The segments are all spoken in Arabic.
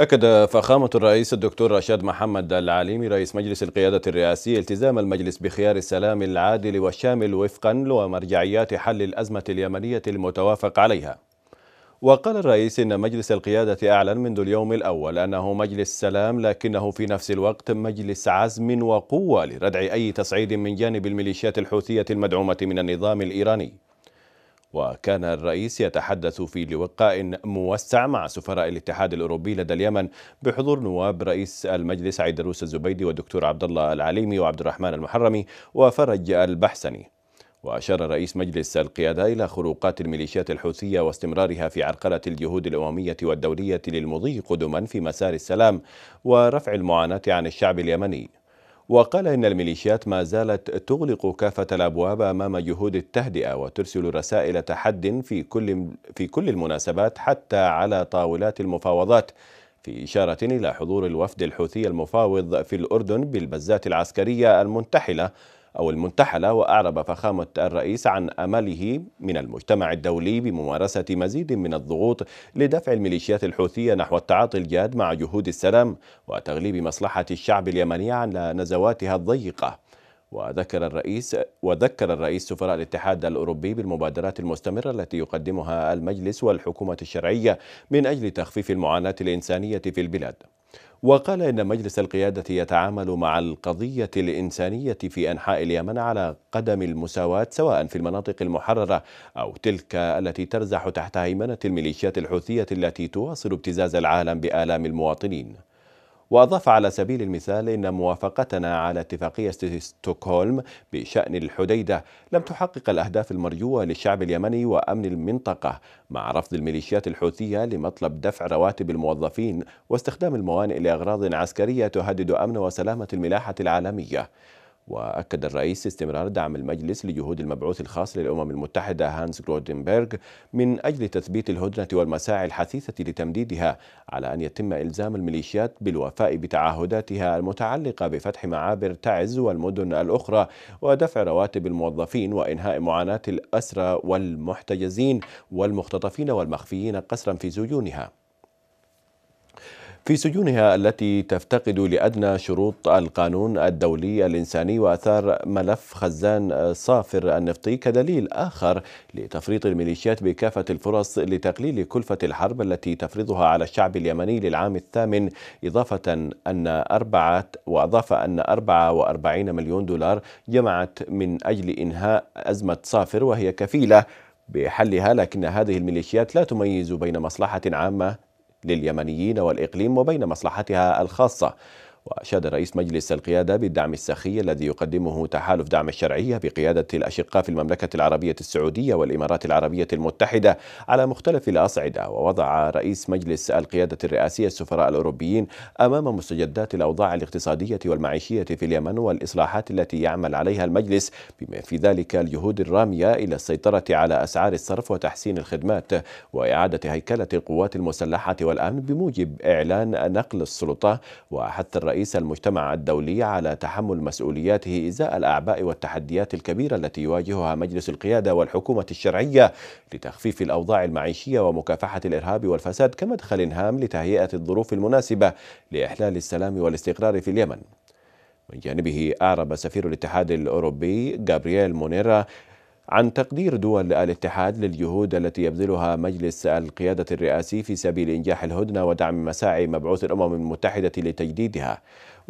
أكد فخامة الرئيس الدكتور رشاد محمد العليمي رئيس مجلس القيادة الرئاسي التزام المجلس بخيار السلام العادل والشامل وفقا ومرجعيات حل الأزمة اليمنية المتوافق عليها وقال الرئيس إن مجلس القيادة أعلن منذ اليوم الأول أنه مجلس سلام لكنه في نفس الوقت مجلس عزم وقوة لردع أي تصعيد من جانب الميليشيات الحوثية المدعومة من النظام الإيراني وكان الرئيس يتحدث في لقاء موسع مع سفراء الاتحاد الاوروبي لدى اليمن بحضور نواب رئيس المجلس عيدروس الزبيدي والدكتور عبد الله العليمي وعبد الرحمن المحرمي وفرج البحسني. وأشار رئيس مجلس القيادة إلى خروقات الميليشيات الحوثية واستمرارها في عرقلة الجهود الأممية والدولية للمضي قدما في مسار السلام ورفع المعاناة عن الشعب اليمني وقال إن الميليشيات ما زالت تغلق كافة الأبواب أمام جهود التهدئة وترسل رسائل تحد في كل في كل المناسبات حتى على طاولات المفاوضات في إشارة إلى حضور الوفد الحوثي المفاوض في الأردن بالبزات العسكرية المنتحلة أو المنتحلة وأعرب فخامة الرئيس عن أمله من المجتمع الدولي بممارسة مزيد من الضغوط لدفع الميليشيات الحوثية نحو التعاطي الجاد مع جهود السلام وتغليب مصلحة الشعب اليمني عن نزواتها الضيقة وذكر الرئيس وذكر الرئيس سفراء الاتحاد الاوروبي بالمبادرات المستمره التي يقدمها المجلس والحكومه الشرعيه من اجل تخفيف المعاناه الانسانيه في البلاد وقال إن مجلس القيادة يتعامل مع القضية الإنسانية في أنحاء اليمن على قدم المساواة سواء في المناطق المحررة أو تلك التي ترزح تحت هيمنة الميليشيات الحوثية التي تواصل ابتزاز العالم بآلام المواطنين وأضاف على سبيل المثال إن موافقتنا على اتفاقية ستوكهولم بشأن الحديدة لم تحقق الأهداف المرجوة للشعب اليمني وأمن المنطقة مع رفض الميليشيات الحوثية لمطلب دفع رواتب الموظفين واستخدام الموانئ لأغراض عسكرية تهدد أمن وسلامة الملاحة العالمية وأكد الرئيس استمرار دعم المجلس لجهود المبعوث الخاص للأمم المتحدة هانس جرودنبرغ من أجل تثبيت الهدنة والمساعي الحثيثة لتمديدها على أن يتم إلزام الميليشيات بالوفاء بتعهداتها المتعلقة بفتح معابر تعز والمدن الأخرى ودفع رواتب الموظفين وإنهاء معاناة الأسرى والمحتجزين والمختطفين والمخفيين قسرا في سجونها في سجونها التي تفتقد لأدنى شروط القانون الدولي الإنساني وأثار ملف خزان صافر النفطي كدليل آخر لتفريط الميليشيات بكافة الفرص لتقليل كلفة الحرب التي تفرضها على الشعب اليمني للعام الثامن إضافة أن أربعة وأضاف أن 44 مليون دولار جمعت من أجل إنهاء أزمة صافر وهي كفيلة بحلها لكن هذه الميليشيات لا تميز بين مصلحة عامة لليمنيين والإقليم وبين مصلحتها الخاصة وأشاد رئيس مجلس القيادة بالدعم السخي الذي يقدمه تحالف دعم الشرعية بقيادة الأشقاء في المملكة العربية السعودية والإمارات العربية المتحدة على مختلف الأصعدة ووضع رئيس مجلس القيادة الرئاسية السفراء الأوروبيين أمام مستجدات الأوضاع الاقتصادية والمعيشية في اليمن والإصلاحات التي يعمل عليها المجلس بما في ذلك الجهود الرامية إلى السيطرة على أسعار الصرف وتحسين الخدمات وإعادة هيكلة القوات المسلحة والأمن بموجب إعلان نقل السلطة وحث رئيس المجتمع الدولي على تحمل مسؤولياته إزاء الأعباء والتحديات الكبيرة التي يواجهها مجلس القيادة والحكومة الشرعية لتخفيف الأوضاع المعيشية ومكافحة الإرهاب والفساد كمدخل هام لتهيئة الظروف المناسبة لإحلال السلام والاستقرار في اليمن من جانبه أعرب سفير الاتحاد الأوروبي جابرييل مونيرا عن تقدير دول الاتحاد للجهود التي يبذلها مجلس القيادة الرئاسي في سبيل إنجاح الهدنة ودعم مساعي مبعوث الأمم المتحدة لتجديدها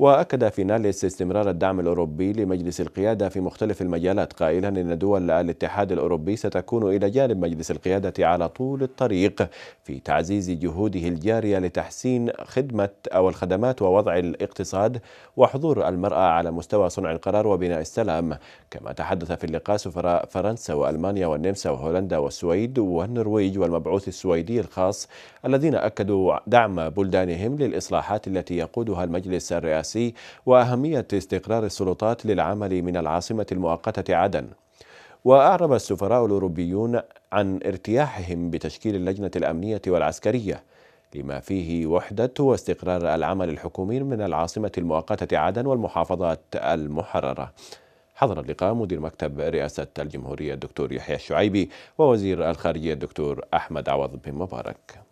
وأكد فيناليس استمرار الدعم الأوروبي لمجلس القيادة في مختلف المجالات قائلا إن دول الاتحاد الأوروبي ستكون إلى جانب مجلس القيادة على طول الطريق في تعزيز جهوده الجارية لتحسين خدمة أو الخدمات ووضع الاقتصاد وحضور المرأة على مستوى صنع القرار وبناء السلام كما تحدث في اللقاء سفراء فرنسا وألمانيا والنمسا وهولندا والسويد والنرويج والمبعوث السويدي الخاص الذين أكدوا دعم بلدانهم للإصلاحات التي يقودها المجلس الرئاسي السياسي وأهمية استقرار السلطات للعمل من العاصمة المؤقتة عدن وأعرب السفراء الأوروبيون عن ارتياحهم بتشكيل اللجنة الأمنية والعسكرية لما فيه وحدة واستقرار العمل الحكومي من العاصمة المؤقتة عدن والمحافظات المحررة حضر اللقاء مدير مكتب رئاسة الجمهورية الدكتور يحيى الشعيبي ووزير الخارجية الدكتور أحمد عوض بن مبارك